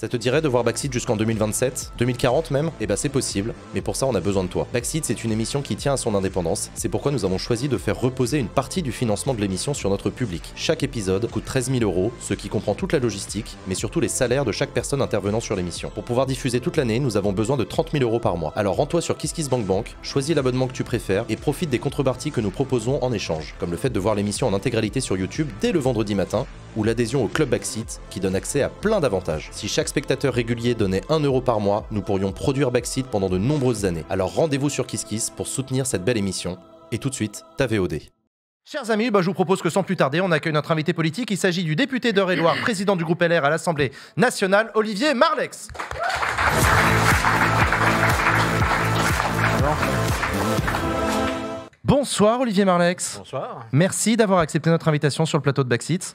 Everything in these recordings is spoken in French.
Ça te dirait de voir Backseat jusqu'en 2027 2040 même Eh bah c'est possible, mais pour ça on a besoin de toi. Backseat c'est une émission qui tient à son indépendance, c'est pourquoi nous avons choisi de faire reposer une partie du financement de l'émission sur notre public. Chaque épisode coûte 13 000 euros, ce qui comprend toute la logistique, mais surtout les salaires de chaque personne intervenant sur l'émission. Pour pouvoir diffuser toute l'année, nous avons besoin de 30 000 euros par mois. Alors rends-toi sur KissKissBankBank, choisis l'abonnement que tu préfères et profite des contreparties que nous proposons en échange, comme le fait de voir l'émission en intégralité sur YouTube dès le vendredi matin, ou l'adhésion au club Backseat qui donne accès à plein d'avantages. Si chaque spectateurs réguliers donnaient 1 euro par mois, nous pourrions produire Backseat pendant de nombreuses années. Alors rendez-vous sur KissKiss pour soutenir cette belle émission. Et tout de suite, ta VOD. Chers amis, bah, je vous propose que sans plus tarder, on accueille notre invité politique. Il s'agit du député d'Eure-et-Loire, président du groupe LR à l'Assemblée nationale, Olivier Marlex. Bonsoir Olivier Marlex. Bonsoir. Merci d'avoir accepté notre invitation sur le plateau de Backseat.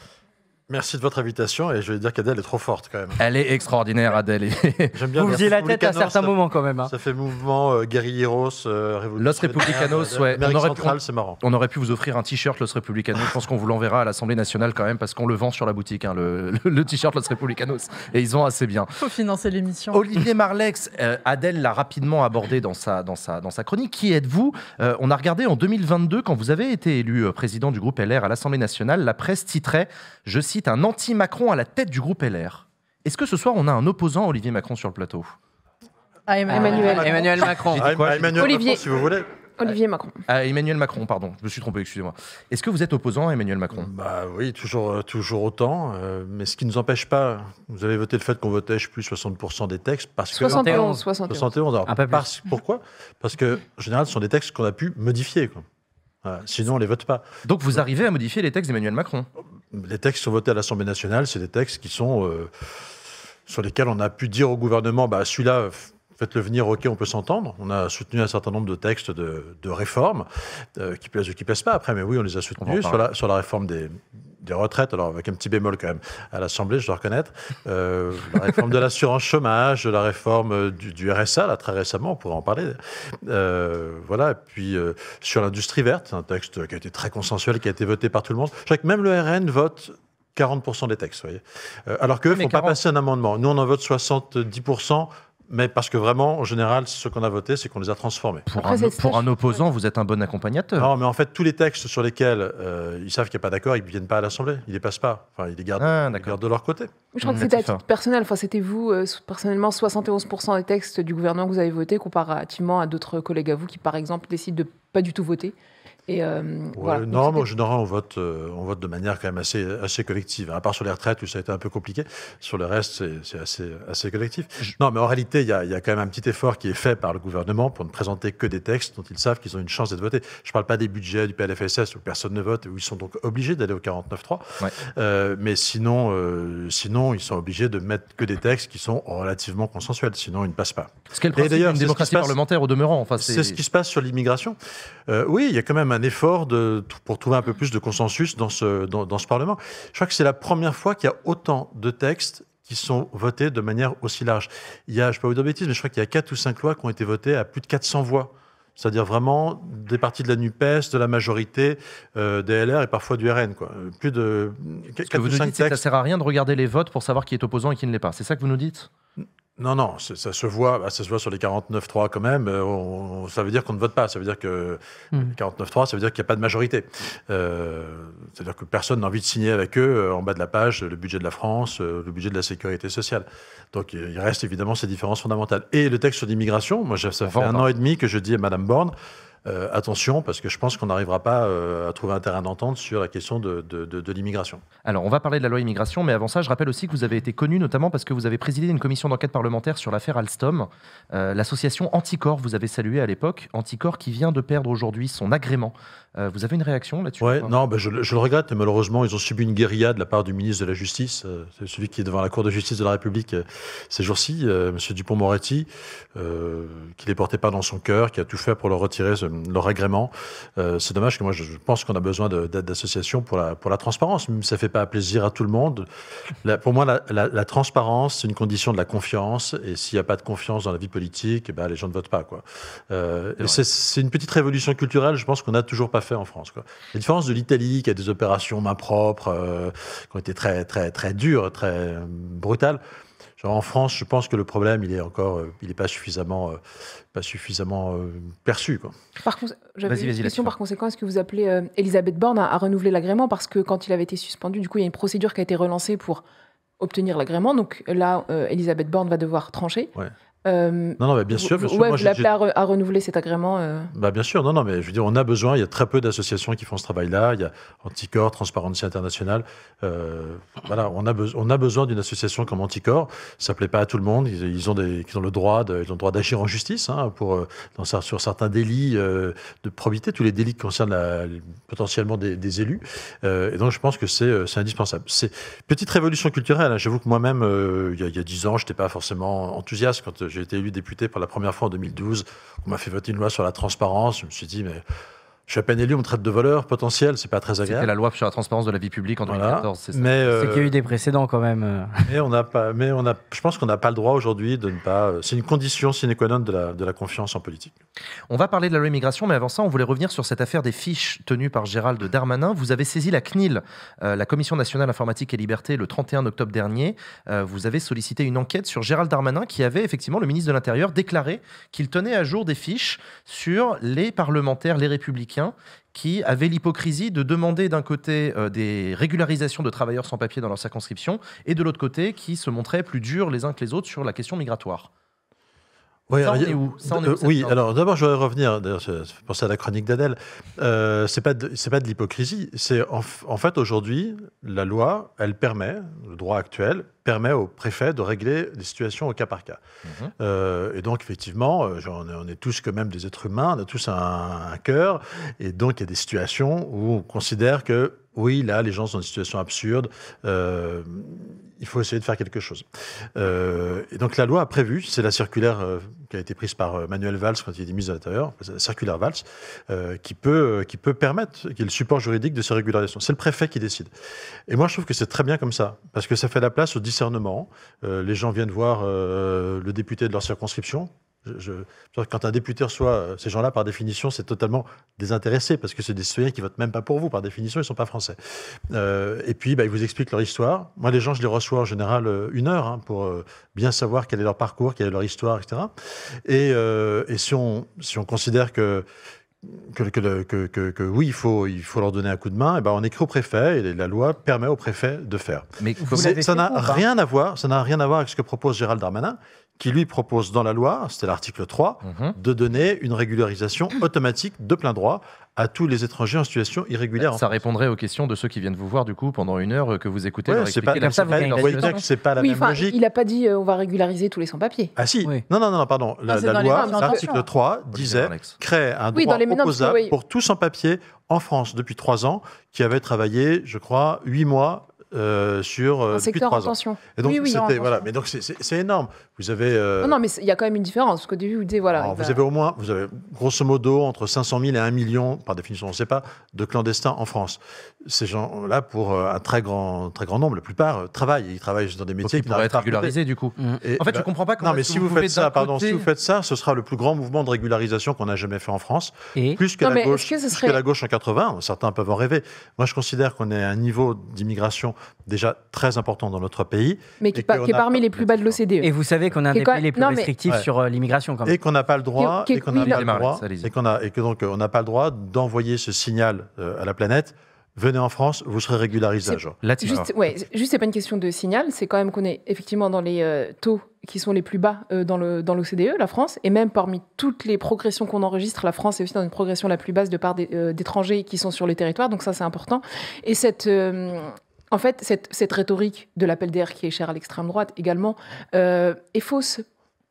Merci de votre invitation et je vais dire qu'Adèle est trop forte quand même. Elle est extraordinaire, Adèle. J'aime bien. Vous faisiez la tête à certains moments quand même. Hein. Ça fait mouvement euh, guerrilleros, euh, Los Republicanos, euh, ouais. On aurait, centrale, on, marrant. on aurait pu vous offrir un t-shirt Los Republicanos. je pense qu'on vous l'enverra à l'Assemblée nationale quand même parce qu'on le vend sur la boutique, hein, le, t-shirt Los Republicanos. Et ils ont assez bien. Faut financer l'émission. Olivier Marlex, euh, Adèle l'a rapidement abordé dans sa, dans sa, dans sa chronique. Qui êtes-vous On a regardé en 2022 quand vous avez été élu président du groupe LR à l'Assemblée nationale, la presse titrait, je cite, un anti-Macron à la tête du groupe LR. Est-ce que ce soir, on a un opposant à Olivier Macron sur le plateau à ah, ah, Emmanuel. Macron. Olivier. si vous voulez. Olivier Macron. À ah, Emmanuel Macron, pardon, je me suis trompé, excusez-moi. Est-ce que vous êtes opposant à Emmanuel Macron Bah oui, toujours, euh, toujours autant. Euh, mais ce qui ne nous empêche pas, vous avez voté le fait qu'on votait, plus 60% des textes parce que 71, pourquoi Parce que en général, ce sont des textes qu'on a pu modifier. Quoi. Sinon, on les vote pas. Donc, vous arrivez à modifier les textes d'Emmanuel Macron Les textes sont votés à l'Assemblée nationale, c'est des textes qui sont euh, sur lesquels on a pu dire au gouvernement, bah, celui-là, faites-le venir, ok, on peut s'entendre. On a soutenu un certain nombre de textes de, réforme, réformes, euh, qui plaisent ou qui plaisent pas après, mais oui, on les a soutenus sur la réforme des, des retraites, alors avec un petit bémol quand même à l'Assemblée, je dois reconnaître, euh, la réforme de l'assurance chômage, la réforme euh, du, RSA, là très récemment, on pourrait en parler. Euh, voilà, et puis sur l'industrie verte, un texte qui a été très consensuel, qui a été voté par tout le monde. Je crois que même le RN vote 40% des textes, voyez. alors qu'eux ne font pas passer un amendement. Nous, on en vote 70% mais parce que vraiment, en général, ce qu'on a voté, c'est qu'on les a transformés. Pour, un, opposant, vous êtes un bon accompagnateur. Non, mais en fait, tous les textes sur lesquels euh, ils savent qu'il n'y a pas d'accord, ils ne viennent pas à l'Assemblée. Ils ne les passent pas. Enfin, ils les gardent, ah, de leur côté. Je crois mmh, que c'est personnel. Enfin, c'était vous, euh, personnellement, 71% des textes du gouvernement que vous avez votés, comparativement à d'autres collègues à vous qui, par exemple, décident de pas du tout voter. Et euh, voilà. Non, en général, on vote, euh, on vote de manière quand même assez, assez collective. Hein. À part sur les retraites où ça a été un peu compliqué, sur le reste, c'est assez, assez collectif. Non, mais en réalité, il y a, quand même un petit effort qui est fait par le gouvernement pour ne présenter que des textes dont ils savent qu'ils ont une chance d'être votés. Je ne parle pas des budgets du PLFSS où personne ne vote, où ils sont donc obligés d'aller au 49.3. Ouais. Euh, mais sinon, sinon, ils sont obligés de mettre que des textes qui sont relativement consensuels. Sinon, ils ne passent pas. ce qu'elle d'ailleurs une démocratie parlementaire au demeurant. c'est ce qui se passe sur l'immigration. oui, il y a quand même un effort de, pour trouver un peu mm. plus de consensus dans ce, dans, ce Parlement. Je crois que c'est la première fois qu'il y a autant de textes qui sont votés de manière aussi large. Il y a, je ne vais pas vous dire bêtises, mais je crois qu'il y a 4 ou 5 lois qui ont été votées à plus de 400 voix. C'est-à-dire vraiment des parties de la NUPES, de la majorité, euh, des LR et parfois du RN. Quoi. Plus de. 4 Ce que vous dites, que ça ne sert à rien de regarder les votes pour savoir qui est opposant et qui ne l'est pas. C'est ça que vous nous dites non, non, ça se voit, bah, ça se voit sur les 49-3 quand même. Euh, ça veut dire qu'on ne vote pas. Ça veut dire que mmh. 49-3, ça veut dire qu'il n'y a pas de majorité. Euh, c'est-à-dire que personne n'a envie de signer avec eux euh, en bas de la page le budget de la France, le budget de la sécurité sociale. Donc il reste évidemment ces différences fondamentales. Et le texte sur l'immigration, moi ça fait un an et demi que je dis à Madame Borne, euh, attention, parce que je pense qu'on n'arrivera pas euh, à trouver un terrain d'entente sur la question de, l'immigration. Alors, on va parler de la loi immigration, mais avant ça, je rappelle aussi que vous avez été connu notamment parce que vous avez présidé une commission d'enquête parlementaire sur l'affaire Alstom. Euh, l'association Anticor, vous avez salué à l'époque, Anticor qui vient de perdre aujourd'hui son agrément. vous avez une réaction là-dessus Oui, non, ben, je, le regrette, mais malheureusement, ils ont subi une guérilla de la part du ministre de la Justice, celui qui est devant la Cour de justice de la République ces jours-ci, M. Dupont-Moretti, qui ne les portait pas dans son cœur, qui a tout fait pour le retirer ce euh, leur agrément. Euh, c'est dommage que moi, je, pense qu'on a besoin d'associations pour la, pour la transparence. Ça ne fait pas plaisir à tout le monde. pour moi, la, transparence, c'est une condition de la confiance. Et s'il n'y a pas de confiance dans la vie politique, eh ben, les gens ne votent pas. Quoi. Euh, c'est une petite révolution culturelle, je pense, qu'on n'a toujours pas fait en France. Quoi. La différence de l'Italie, qui a des opérations main propre, qui ont été très, très, très dures, très brutales, en France, je pense que le problème, il est encore, euh, il n'est pas suffisamment, euh, pas suffisamment euh, perçu. Par j'avais une question. Par conséquent, est-ce que vous appelez Elisabeth Borne à, renouveler l'agrément parce que quand il avait été suspendu, du coup, il y a une procédure qui a été relancée pour obtenir l'agrément. Donc là, Elisabeth Borne va devoir trancher. Euh, non, non, mais bien sûr. vous l'appelez à, renouveler cet agrément euh. bah, Bien sûr, non, non, mais je veux dire, on a besoin, il y a très peu d'associations qui font ce travail-là. Il y a Anticor, Transparency International. Euh, voilà, on a, on a besoin d'une association comme Anticor. Ça ne plaît pas à tout le monde. Ils, ont, ils ont le droit d'agir en justice hein, pour, dans, sur certains délits de probité, tous les délits qui concernent la, potentiellement des, élus. et donc, je pense que c'est indispensable. C'est petite révolution culturelle. Hein, j'avoue que moi-même, il y a dix ans, je n'étais pas forcément enthousiaste quand j'ai été élu député pour la première fois en 2012. On m'a fait voter une loi sur la transparence. Je me suis dit, mais je peine élu, on me traite de voleur potentiel, c'est pas très agréable. C'était la loi sur la transparence de la vie publique en 2014, c'est ça. Mais euh, c'est qu'il y a eu des précédents quand même. Mais on n'a pas, mais on a, je pense qu'on n'a pas le droit aujourd'hui de ne pas. Euh, c'est une condition sine qua non de la, de la, confiance en politique. On va parler de la loi immigration, mais avant ça, on voulait revenir sur cette affaire des fiches tenues par Gérald Darmanin. Vous avez saisi la CNIL, euh, la Commission nationale informatique et liberté, le 31 octobre dernier. vous avez sollicité une enquête sur Gérald Darmanin, qui avait effectivement le ministre de l'Intérieur déclaré qu'il tenait à jour des fiches sur les parlementaires, les républicains qui avaient l'hypocrisie de demander d'un côté euh, des régularisations de travailleurs sans papier dans leur circonscription et de l'autre côté qui se montraient plus durs les uns que les autres sur la question migratoire. Oui, alors d'abord, je voudrais revenir, penser à la chronique d'Adèle. Euh, c'est pas de, c'est pas de l'hypocrisie. C'est en, fait, aujourd'hui, la loi, elle permet, le droit actuel, permet au préfet de régler des situations au cas par cas. Mhm. Euh, et donc, effectivement, euh, on est tous quand même des êtres humains, on a tous un, cœur. Et donc, il y a des situations où on considère que oui, là, les gens sont dans une situation absurde. Euh, il faut essayer de faire quelque chose. Euh, et donc la loi a prévu, c'est la circulaire euh, qui a été prise par euh, Manuel Valls quand il est ministre de l'Intérieur, la circulaire Valls, qui, peut, qui peut permettre, qui est le support juridique de ces régularisations. C'est le préfet qui décide. Et moi je trouve que c'est très bien comme ça, parce que ça fait la place au discernement. les gens viennent voir le député de leur circonscription, quand un député reçoit euh, ces gens-là, par définition, c'est totalement désintéressé, parce que c'est des citoyens qui votent même pas pour vous, par définition, ils ne sont pas français. Euh, et puis, bah, ils vous expliquent leur histoire. Moi, les gens, je les reçois en général euh, une heure hein, pour bien savoir quel est leur parcours, quelle est leur histoire, etc. Et, si, on, considère que oui, il faut, leur donner un coup de main, eh ben, on écrit au préfet et la loi permet au préfet de faire. Mais ça n'a rien à voir, ça n'a rien à voir avec ce que propose Gérald Darmanin qui lui propose dans la loi, c'était l'article 3, mhm. de donner une régularisation automatique de plein droit à tous les étrangers en situation irrégulière. Ça, répondrait aux questions de ceux qui viennent vous voir du coup pendant une heure euh, que vous écoutez. c'est pas, pas la même logique. Il n'a pas dit euh, on va régulariser tous les sans-papiers. Ah si, non, non, non, pardon. Ah, la, loi, l'article 3 disait créer un droit opposable pour tous sans papiers en France depuis trois ans qui avait travaillé, je crois, huit mois euh, sur euh, un ans. Et donc, oui, oui, Mais donc, c'est énorme. Vous avez. Euh, non, mais il y a quand même une différence. Parce qu'au début, vous dites, voilà. vous avez au moins, vous avez grosso modo entre 500 000 et 1 million, par définition, on ne sait pas, de clandestins en France. Ces gens-là, pour euh, un très grand, très grand nombre, la plupart, travaillent. Ils travaillent dans des métiers qui pourraient être régularisés, du coup. en fait, je ne bah, comprends pas comment. Non, mais si vous, faites ça, pardon, si vous faites ça, ce sera le plus grand mouvement de régularisation qu'on a jamais fait en France. plus que, la, gauche, plus que la gauche en 80. Certains peuvent en rêver. Moi, je considère qu'on est à un niveau d'immigration déjà très important dans notre pays. Mais qui, est parmi les plus bas de l'OCDE. Et vous savez qu'on a un des pays les plus restrictifs sur euh, l'immigration. Et qu'on n'a pas le droit, et qu'on pas le droit, a, et que donc on n'a pas le droit d'envoyer ce signal euh, à la planète venez en France, vous serez régularisé Juste, ouais, juste c'est pas une question de signal, c'est quand même qu'on est effectivement dans les euh, taux qui sont les plus bas dans l'OCDE, dans e, la France, et même parmi toutes les progressions qu'on enregistre, la France est aussi dans une progression la plus basse de part d'étrangers qui sont sur les territoires, donc ça c'est important. Et cette, en fait, cette, rhétorique de l'appel d'air qui est chère à l'extrême droite également euh, est fausse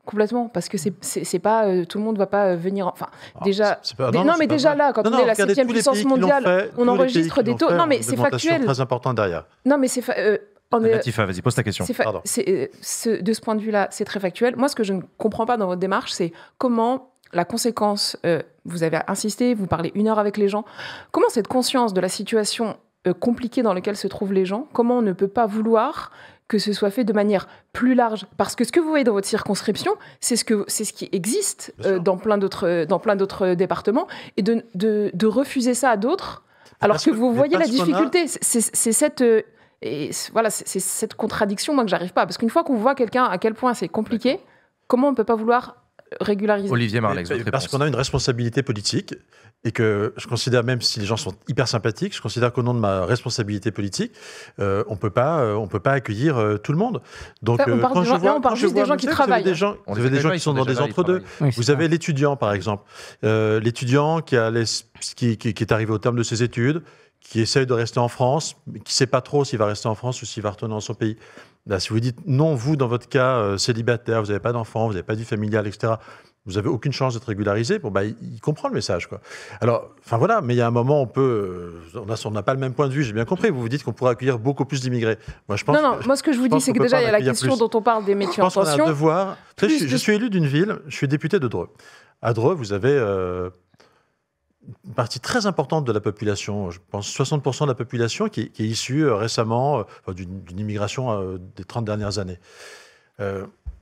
complètement parce que c'est pas euh, tout le monde va pas venir enfin déjà non, mais déjà là quand on est la septième puissance mondiale on enregistre des taux non mais c'est factuel euh, très important derrière non mais c'est vas-y, pose ta question. de ce point de vue-là, c'est très factuel. Moi, ce que je ne comprends pas dans votre démarche, c'est comment la conséquence, vous avez insisté, vous parlez une heure avec les gens, comment cette conscience de la situation euh, compliqué dans lequel se trouvent les gens, comment on ne peut pas vouloir que ce soit fait de manière plus large. Parce que ce que vous voyez dans votre circonscription, c'est ce, que, c'est ce qui existe euh, dans, plein d'autres, euh, dans plein d'autres départements, et de, de, refuser ça à d'autres, alors que, vous voyez la difficulté. C'est, c'est cette... et voilà, c'est cette contradiction, moi, que j'arrive pas. Parce qu'une fois qu'on voit quelqu'un à quel point c'est compliqué, comment on ne peut pas vouloir régulariser. Olivier Parce qu'on a une responsabilité politique et que je considère, même si les gens sont hyper sympathiques, je considère qu'au nom de ma responsabilité politique, euh, on peut pas, euh, on peut pas accueillir euh, tout le monde. Donc, on parle, quand juste des gens qui travaillent. Vous avez des gens, gens qui sont dans des entre-deux. vous avez l'étudiant, par exemple. l'étudiant qui, qui, est arrivé au terme de ses études, qui essaye de rester en France, mais qui ne sait pas trop s'il va rester en France ou s'il va retourner dans son pays. Bah, si vous dites non, vous, dans votre cas, euh, célibataire, vous n'avez pas d'enfants, vous n'avez pas de vie familiale, etc., vous n'avez aucune chance d'être régularisé, bon, bah, il, comprend le message. Quoi. Alors, enfin voilà, mais il y a un moment, on peut. Euh, on n'a pas le même point de vue, j'ai bien compris. Vous vous dites qu'on pourrait accueillir beaucoup plus d'immigrés. Moi, je pense. Non, non, moi, ce que je vous dis, c'est que déjà, il y a la question dont on parle des métiers en Je pense qu'on a je, suis élu d'une ville, je suis député de Dreux. À Dreux, vous avez. Euh, une partie très importante de la population, je pense 60% de la population qui, est issue euh, récemment euh, d'une immigration euh, des 30 dernières années.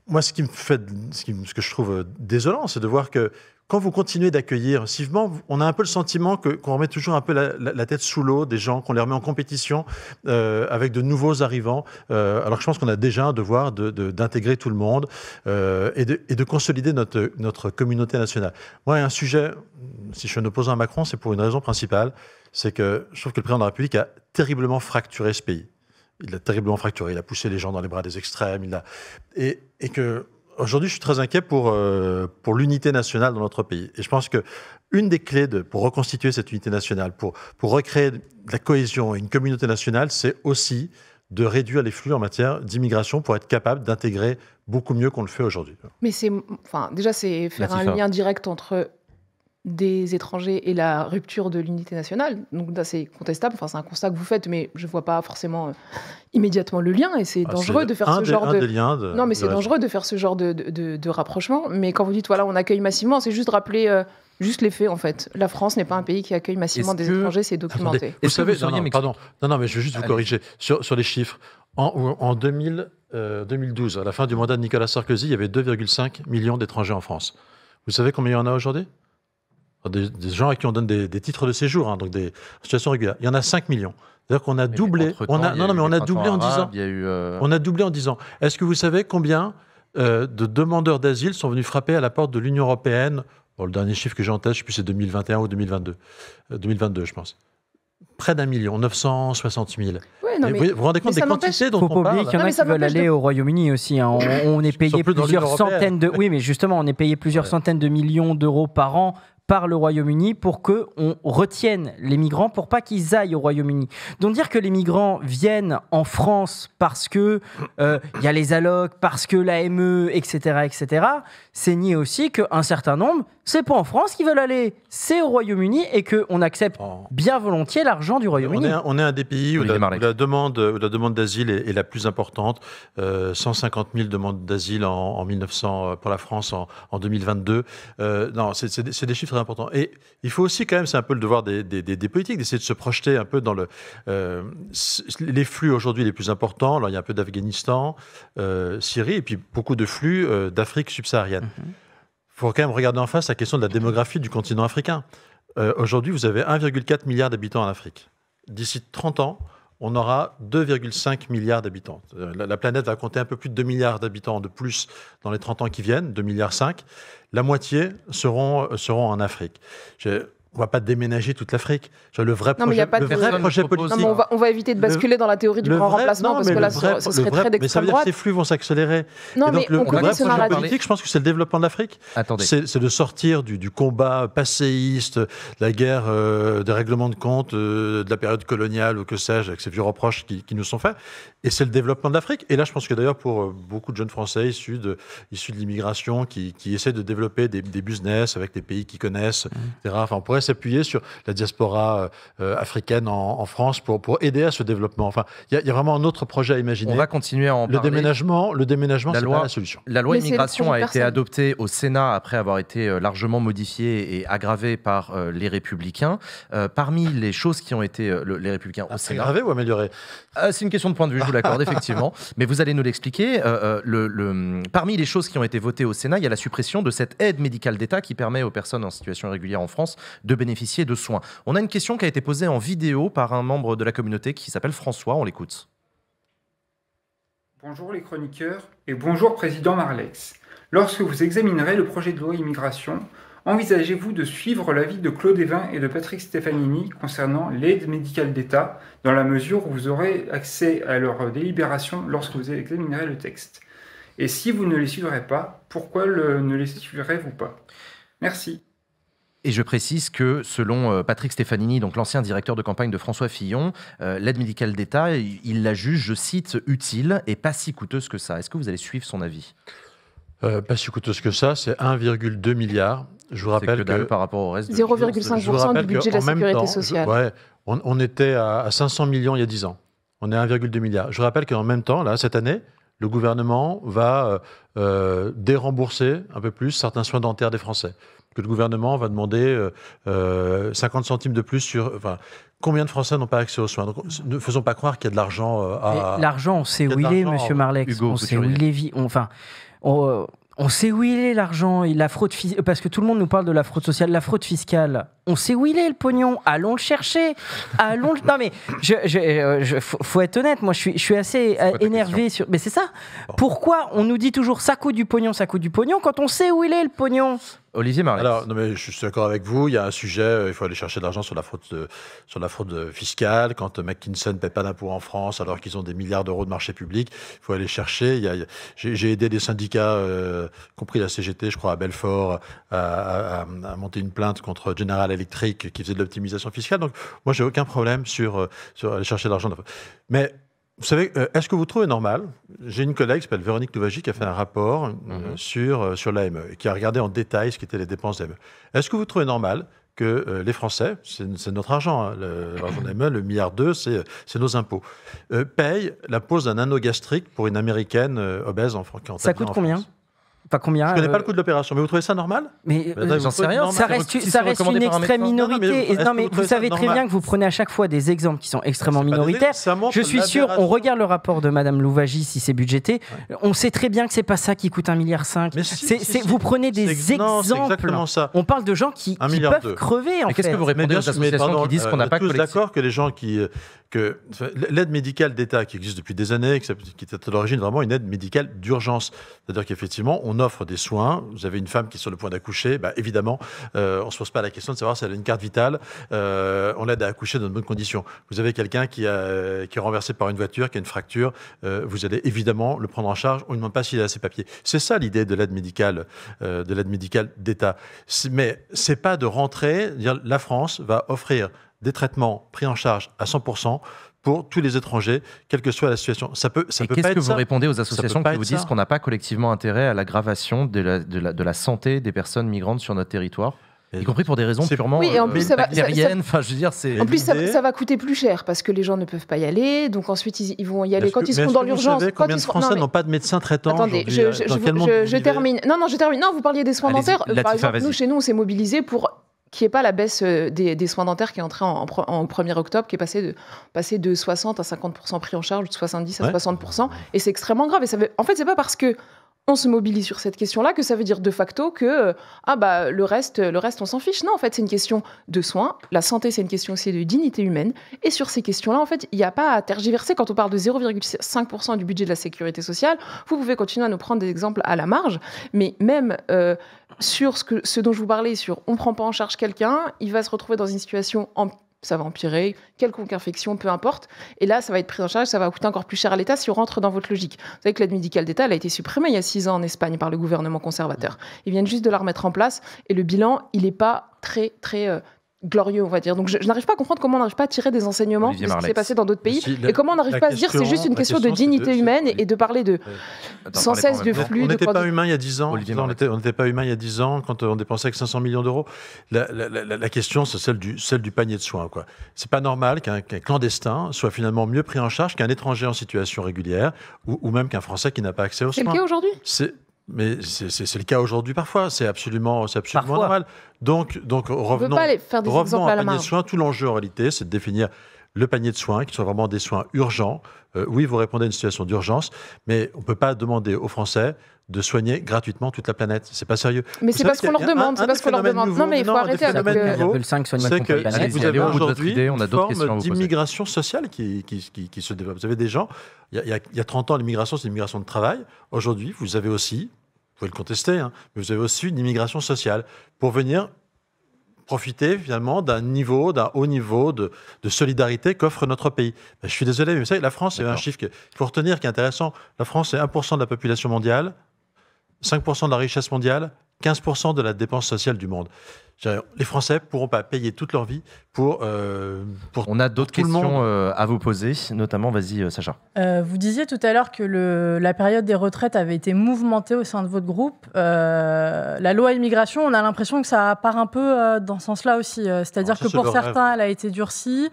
moi, ce qui me fait, ce que je trouve désolant, c'est de voir que quand vous continuez d'accueillir on a un peu le sentiment qu'on remet toujours un peu la, tête sous l'eau des gens, qu'on les remet en compétition euh, avec de nouveaux arrivants, euh, alors que je pense qu'on a déjà un devoir d'intégrer tout le monde euh, et, de, consolider notre, notre communauté nationale. Moi, un sujet, si je suis un opposant à Macron, c'est pour une raison principale, c'est que je trouve que le président de la République a terriblement fracturé ce pays. Il l'a terriblement fracturé, il a poussé les gens dans les bras des extrêmes, il a... et, et que Aujourd'hui, je suis très inquiet pour, euh, pour l'unité nationale dans notre pays. Et je pense que une des clés de, pour reconstituer cette unité nationale, pour, pour recréer de la cohésion et une communauté nationale, c'est aussi de réduire les flux en matière d'immigration pour être capable d'intégrer beaucoup mieux qu'on le fait aujourd'hui. Mais c'est, enfin, déjà, c'est faire un lien direct entre des étrangers et la rupture de l'unité nationale. Donc c'est contestable, enfin, c'est un constat que vous faites, mais je ne vois pas forcément euh, immédiatement le lien, et c'est dangereux de faire ce genre de... Non, mais c'est dangereux de faire ce genre de, rapprochement, mais quand vous dites, voilà, on accueille massivement, c'est juste rappeler... Euh, juste les faits, en fait. La France n'est pas un pays qui accueille massivement des étrangers, c'est documenté. vous savez, pardon, non, non, mais je vais juste vous corriger. Sur, les chiffres, en, 2012, euh, à la fin du mandat de Nicolas Sarkozy, il y avait 2,5 millions d'étrangers en France. Vous savez combien il y en a aujourd'hui des, gens à qui on donne des, titres de séjour, hein, donc des situations régulières. Il y en a 5 millions. C'est-à-dire qu'on a doublé. On a, non, non, mais euh, on a doublé en 10 ans. On a doublé en 10 ans. Est-ce que vous savez combien euh, de demandeurs d'asile sont venus frapper à la porte de l'Union européenne Le dernier chiffre que j'ai je ne sais plus, c'est 2021 ou 2022. 2022, euh, je pense près d'un million, 960 000. vous vous rendez compte des quantités dont on parle qu'il y en a qui veulent aller au Royaume-Uni aussi. Hein. On, est payé plusieurs centaines de... Oui, mais justement, on est payé plusieurs centaines de millions d'euros par an par le Royaume-Uni pour que on retienne les migrants pour pas qu'ils aillent au Royaume-Uni. Donc dire que les migrants viennent en France parce que euh, il y a les allocs, parce que l'AME, etc., etc. C'est nier aussi qu'un certain nombre c'est pas en France qu'ils veulent aller, c'est au Royaume-Uni et qu'on accepte oh. bien volontiers l'argent du Royaume-Uni. On, est un des pays où, la, demande, la demande d'asile est, la plus importante. 150 euh, 000 demandes d'asile en, euh, pour la France en, 2022. Euh, non, c'est des, chiffres très importants. Et il faut aussi quand même, c'est un peu le devoir des, politiques d'essayer de se projeter un peu dans le, euh, les flux aujourd'hui les plus importants. Alors il y a un peu d'Afghanistan, Syrie et puis beaucoup de flux d'Afrique subsaharienne. Mm-hmm faut quand même regarder en face la question de la démographie du continent africain. Euh, aujourd'hui, vous avez 1,4 milliard d'habitants en Afrique. D'ici 30 ans, on aura 2,5 milliards d'habitants. Euh, la, planète va compter un peu plus de 2 milliards d'habitants de plus dans les 30 ans qui viennent, 2,5 milliards. La moitié seront, euh, seront en Afrique on va pas déménager toute l'Afrique. Le vrai non, mais il n'y a pas de vrai projet politique. on, va, éviter de basculer dans la théorie du grand remplacement parce que là, ce serait très Mais ça veut dire que ces flux vont s'accélérer. Non, mais le, le vrai projet politique, je pense que c'est le développement de l'Afrique. C'est de sortir du, combat passéiste, la guerre euh, des règlements de compte, euh, de la période coloniale ou que sais-je, avec ces vieux reproches qui, nous sont faits. Et c'est le développement de l'Afrique. Et là, je pense que d'ailleurs, pour euh, beaucoup de jeunes Français issus de, issus de l'immigration qui, essaient de développer des, business avec des pays qu'ils connaissent, mmh. etc. Enfin, on pourrait s'appuyer sur la diaspora euh, euh, africaine en, France pour, pour aider à ce développement. Enfin, il y, a vraiment un autre projet à imaginer. On va continuer en le Déménagement, le déménagement, c'est la solution. La loi immigration a été adoptée au Sénat après avoir été euh, largement modifiée et aggravée par les Républicains. parmi les choses qui ont été les Républicains au ah, Sénat... Aggravée ou améliorée C'est une question de point de vue, je vous l'accorde, effectivement. Mais vous allez nous l'expliquer. le, parmi les choses qui ont été votées au Sénat, il y a la suppression de cette aide médicale d'État qui permet aux personnes en situation irrégulière en France de de bénéficier de soins. On a une question qui a été posée en vidéo par un membre de la communauté qui s'appelle François, on l'écoute. Bonjour les chroniqueurs et bonjour Président Marlex. Lorsque vous examinerez le projet de loi immigration, envisagez-vous de suivre l'avis de Claude Evin et de Patrick Stefanini concernant l'aide médicale d'État, dans la mesure où vous aurez accès à leur délibération lorsque vous examinerez le texte Et si vous ne les suivrez pas, pourquoi ne les suivrez-vous pas Merci. Et je précise que selon euh, Patrick Stefanini, donc l'ancien directeur de campagne de François Fillon, euh, l'aide médicale d'État, il la juge, je cite, utile et pas si coûteuse que ça. Est-ce que vous allez suivre son avis euh, Pas si coûteuse que ça, c'est 1,2 milliard. Je vous rappelle que, par rapport au reste, 0,5% du budget de la sécurité sociale. on, était à 500 millions il y a 10 ans. On est à 1,2 milliard. Je vous rappelle qu'en même temps, là, cette année, le gouvernement va euh, euh, dérembourser un peu plus certains soins dentaires des Français. Que le gouvernement va demander 50 euh, centimes de plus sur. combien de Français n'ont pas accès aux soins ne faisons pas croire qu'il y a de l'argent à. L'argent, on sait où il est, Monsieur Marlex. on sait où il est. Enfin, on sait où il est l'argent, la fraude parce que tout le monde nous parle de la fraude sociale, la fraude fiscale. On sait où il est le pognon, allons le chercher, allons. Le... Non mais je, je, euh, je faut, être honnête, moi je suis, je suis assez euh, énervé sur. Mais c'est ça. Pourquoi on nous dit toujours ça coûte du pognon, ça coûte du pognon quand on sait où il est le pognon Olivier Alors, mais je suis d'accord avec vous. Il y a un sujet, euh, il faut aller chercher de l'argent sur la fraude, sur la fraude euh, fiscale. Quand euh, McKinsey ne paie pas d'impôts en France, alors qu'ils ont des milliards d'euros de marché public, il faut aller chercher. Il j'ai, aidé des syndicats, compris la CGT, je crois, à Belfort, à, monter une plainte contre General Electric qui faisait de l'optimisation fiscale. Donc, moi, j'ai aucun problème sur, sur aller chercher de l'argent. Mais vous savez, euh, est-ce que vous trouvez normal J'ai une collègue qui s'appelle Véronique Louvagie qui a fait un rapport euh, mhm. sur, euh, sur l'AME qui a regardé en détail ce qu'étaient les dépenses d'AME. Est-ce que vous trouvez normal que les Français, c'est notre argent, hein, le milliard d'eux, c'est nos impôts, payent la pose d'un anneau gastrique pour une Américaine obèse en, France Ça coûte combien – Je combien connais pas euh, le coût de l'opération, mais vous trouvez ça normal Mais bah, euh, rien. Ça reste, une extrême minorité. Non, mais, vous, savez très bien que vous prenez à chaque fois des exemples qui sont extrêmement minoritaires. Je suis sûr, on regarde le rapport de Madame Louvagie si c'est budgété. On sait très bien que c'est pas ça qui coûte 1,5 milliard. Vous prenez des exemples. On parle de gens qui, peuvent crever. Qu'est-ce que vous répondez aux associations qui disent qu'on euh, n'a pas d'accord que les gens qui que l'aide médicale d'État qui existe depuis des années, qui était à l'origine vraiment une aide médicale d'urgence, c'est-à-dire qu'effectivement on offre des soins. Vous avez une femme qui est sur le point d'accoucher, bah, évidemment, euh, on ne se pose pas la question de savoir si elle a une carte vitale. Euh, on l'aide à accoucher dans de bonnes conditions. Vous avez quelqu'un qui, est renversé par une voiture, qui a une fracture, euh, vous allez évidemment le prendre en charge. On ne demande pas s'il a ses papiers. C'est ça l'idée de l'aide médicale, de l'aide médicale d'État. Mais c'est pas de rentrer, la France va offrir des traitements pris en charge à 100% pour tous les étrangers, quelle que soit la situation. Ça peut, ça Et qu'est-ce que vous répondez aux associations qui vous disent qu'on n'a pas collectivement intérêt à l'aggravation de la, de, la, santé des personnes migrantes sur notre territoire y compris pour des raisons purement oui, en plus, ça va, je veux En plus, ça, va coûter plus cher parce que les gens ne peuvent pas y aller. Donc ensuite, ils, vont y aller quand ils seront dans l'urgence. quand de Français n'ont pas de médecin traitant Attendez, je, euh, termine. Non, non, je termine. Non, vous parliez des soins dentaires. Par exemple, nous, chez nous, on s'est mobilisé pour qui n'est pas la baisse euh, des, soins dentaires qui est entrée en, 1er octobre, qui est passée de, de 60 à 50% pris en charge, de 70 à 60%. Et c'est extrêmement grave. Et ça en fait, ce n'est pas parce que on se mobilise sur cette question-là que ça veut dire de facto que euh, ah bah le reste le reste on s'en fiche non en fait c'est une question de soins la santé c'est une question aussi de dignité humaine et sur ces questions-là en fait il n'y a pas à tergiverser quand on parle de 0,5% du budget de la sécurité sociale vous pouvez continuer à nous prendre des exemples à la marge mais même euh, sur ce, dont je vous parlais, sur on ne prend pas en charge quelqu'un, il va se retrouver dans une situation ça va empirer, quelconque infection, peu importe. Et là, ça va être pris en charge, ça va coûter encore plus cher à l'État si on rentre dans votre logique. Vous savez que l'aide médicale d'État, elle a été supprimée il y a six ans en Espagne par le gouvernement conservateur. Ils viennent juste de la remettre en place et le bilan, il n'est pas très, très, euh, glorieux, on va dire. Donc je, n'arrive pas à comprendre comment on n'arrive pas à tirer des enseignements de ce qui s'est passé dans d'autres pays et comment on n'arrive pas à se dire c'est juste une question, de dignité humaine et, de parler de sans cesse de flux. On n'était pas humain il y a 10 ans. on n'était pas humain il y a 10 ans quand on dépensait avec 500 millions d'euros. La, question c'est celle du, celle du panier de soins. Quoi. C'est pas normal qu'un, clandestin soit finalement mieux pris en charge qu'un étranger en situation régulière ou, même qu'un Français qui n'a pas accès au soins. C'est le aujourd'hui. Mais c'est le cas aujourd'hui parfois, c'est absolument, absolument parfois. normal. Donc, donc revenons, pas faire des revenons à un panier de soins. Tout l'enjeu en réalité, c'est de définir le panier de soins, qui sont vraiment des soins urgents. Euh, oui, vous répondez à une situation d'urgence, mais on ne peut pas demander aux Français de soigner gratuitement toute la planète. Ce n'est pas sérieux. Mais c'est parce qu'on leur demande. C'est parce qu'on leur demande. non, mais il faut arrêter avec le 5 soigne mal contre la planète. Vous avez aujourd'hui une forme d'immigration sociale qui, qui, qui, qui, se développe. Vous avez des gens, il y a, il y a 30 ans, l'immigration, c'est l'immigration de travail. Aujourd'hui, vous avez aussi pouvez le contester, hein, mais vous avez aussi une immigration sociale pour venir profiter finalement d'un niveau, d'un haut niveau de, solidarité qu'offre notre pays. Ben, je suis désolé, mais vous savez, la France, c'est un chiffre qu'il faut retenir qui est intéressant. La France, c'est 1% de la population mondiale, 5% de la richesse mondiale, 15% de la dépense sociale du monde. Les Français pourront pas payer toute leur vie pour. Euh, on a d'autres questions euh, à vous poser, notamment, vas-y, euh, Sacha. vous disiez tout à l'heure que le, la période des retraites avait été mouvementée au sein de votre groupe. la loi immigration, on a l'impression que ça part un peu dans ce sens-là aussi. C'est-à-dire que pour certains, elle a été durcie.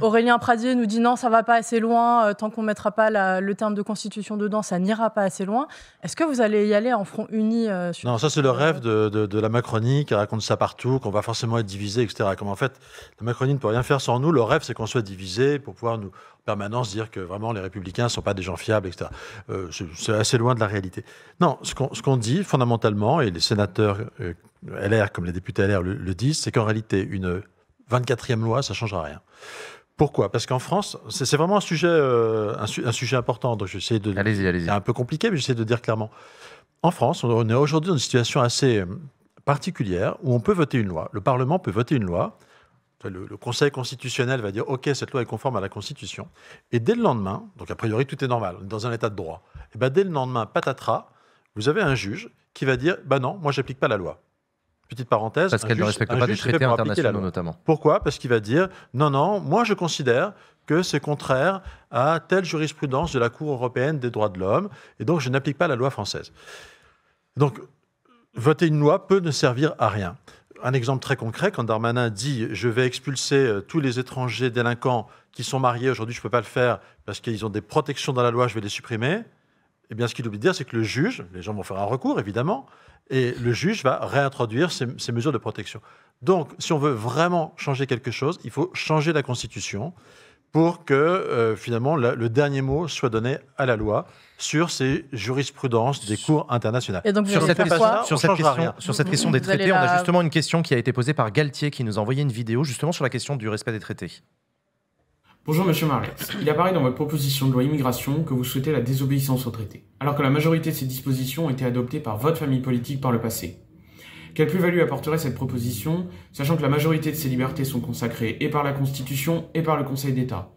Aurélien Pradier nous dit non, ça va pas assez loin. tant qu'on ne mettra pas le terme de constitution dedans, ça n'ira pas assez loin. Est-ce que vous allez y aller en front uni Non, ça c'est le rêve de, de la Macronie qui raconte ça partout qu'on va forcément être divisé, etc. Comme en fait, la Macronie ne peut rien faire sans nous. Le rêve, c'est qu'on soit divisé pour pouvoir nous, en permanence, dire que vraiment les républicains ne sont pas des gens fiables, etc. Euh, c'est assez loin de la réalité. Non, ce qu'on dit fondamentalement, et les sénateurs euh, LR comme les députés LR le, disent, c'est qu'en réalité, une 24e loi, ça ne changera rien. Pourquoi Parce qu'en France, c'est vraiment un sujet, euh, un, sujet important. Donc, j'essaie de. allez C'est un peu compliqué, mais j'essaie de dire clairement. En France, on est aujourd'hui dans une situation assez particulière où on peut voter une loi. Le Parlement peut voter une loi. Le, Conseil constitutionnel va dire OK, cette loi est conforme à la Constitution. Et dès le lendemain, donc a priori tout est normal, on est dans un état de droit. Et eh ben dès le lendemain, patatras, vous avez un juge qui va dire bah non, moi j'applique pas la loi. Petite parenthèse. Parce qu'elle ne respecte pas des traités internationaux notamment. Pourquoi Parce qu'il va dire non, non, moi je considère que c'est contraire à telle jurisprudence de la Cour européenne des droits de l'homme, et donc je n'applique pas la loi française. Donc voter une loi peut ne servir à rien. Un exemple très concret, quand Darmanin dit je vais expulser euh, tous les étrangers délinquants qui sont mariés, aujourd'hui je ne peux pas le faire parce qu'ils ont des protections dans la loi, je vais les supprimer, eh bien ce qu'il oublie de dire, c'est que le juge, les gens vont faire un recours évidemment, et le juge va réintroduire ces, mesures de protection. Donc si on veut vraiment changer quelque chose, il faut changer la Constitution pour que euh, finalement le dernier mot soit donné à la loi sur ces jurisprudences des cours internationales. sur, cette question, des traités, on a justement une question qui a été posée par Galtier qui nous a envoyé une vidéo justement sur la question du respect des traités. Bonjour Monsieur Marlet. Il apparaît dans votre proposition de loi immigration que vous souhaitez la désobéissance au traité, alors que la majorité de ces dispositions ont été adoptées par votre famille politique par le passé. Quelle plus-value apporterait cette proposition, sachant que la majorité de ces libertés sont consacrées et par la Constitution et par le Conseil d'État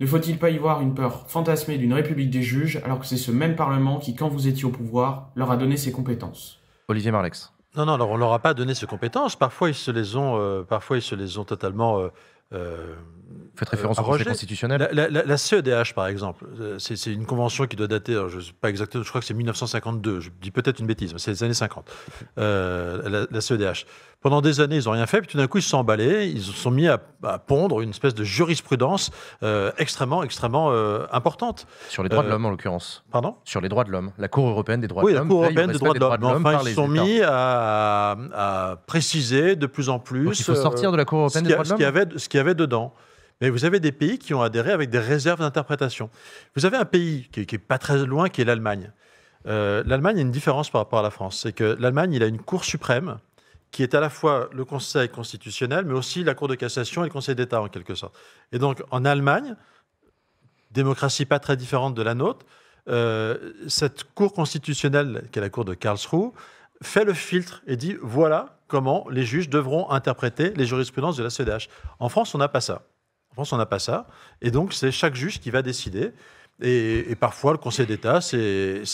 ne faut-il pas y voir une peur fantasmée d'une République des juges, alors que c'est ce même Parlement qui, quand vous étiez au pouvoir, leur a donné ses compétences Olivier Marlex. Non, non, alors on leur a pas donné ses compétences. Parfois, ils se les ont, euh, parfois, ils se totalement euh, euh, Faites référence euh, au projet constitutionnel. La, CEDH, par exemple, euh, c'est une convention qui doit dater, je ne sais pas exactement, je crois que c'est 1952, je dis peut-être une bêtise, mais c'est les années 50, euh, la, CEDH. Pendant des années, ils n'ont rien fait, puis tout d'un coup, ils se sont emballés, ils se sont mis à, pondre une espèce de jurisprudence extrêmement, extrêmement importante. Sur les droits de l'homme, en l'occurrence. Pardon Sur les droits de l'homme. La Cour européenne des droits de l'homme. Oui, la Cour européenne des droits de l'homme. Enfin, ils se sont mis à, préciser de plus en plus. Donc, il faut sortir de la Cour européenne des droits de l'homme y avait dedans. Mais vous avez des pays qui ont adhéré avec des réserves d'interprétation. Vous avez un pays qui n'est pas très loin, qui est l'Allemagne. Euh, L'Allemagne a une différence par rapport à la France. C'est que l'Allemagne, il a une Cour suprême qui est à la fois le Conseil constitutionnel, mais aussi la Cour de cassation et le Conseil d'État, en quelque sorte. Et donc, en Allemagne, démocratie pas très différente de la nôtre, euh, cette Cour constitutionnelle, qui est la Cour de Karlsruhe, fait le filtre et dit, voilà, comment les juges devront interpréter les jurisprudences de la CEDH. En France, on n'a pas ça. En France, on n'a pas ça. Et donc, c'est chaque juge qui va décider. Et, parfois, le Conseil d'État, c'est euh,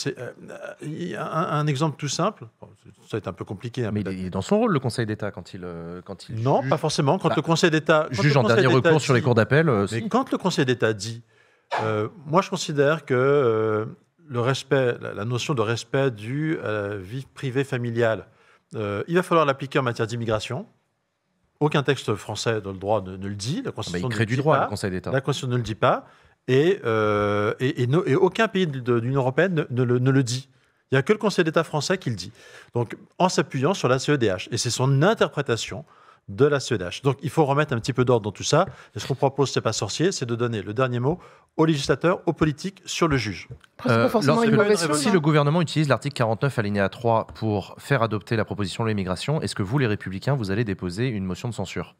un, un, exemple tout simple. Ça va être un peu compliqué. Hein, mais il est dans son rôle, le Conseil d'État, quand il, euh, quand il Non, pas forcément. Quand bah, le Conseil d'État... Juge en dernier recours sur les cours d'appel... Euh, quand le Conseil d'État dit... moi, je considère que le respect, la, notion de respect du la vie privée familiale euh, il va falloir l'appliquer en matière d'immigration. Aucun texte français dans le droit ne, le dit. La ah, il crée du droit, pas. Conseil d'État. La Constitution ne le dit pas. Et, euh, aucun pays de, l'Union européenne ne, le, ne, le, dit. Il n'y a que le Conseil d'État français qui le dit. Donc, en s'appuyant sur la CEDH. Et c'est son interprétation de la CEDH. Donc il faut remettre un petit peu d'ordre dans tout ça. Et ce qu'on propose, c'est pas sorcier, c'est de donner le dernier mot aux législateurs, aux politiques, sur le juge. Euh, le, si le hein. gouvernement utilise l'article 49 alinéa 3 pour faire adopter la proposition de l'immigration, est-ce que vous, les républicains, vous allez déposer une motion de censure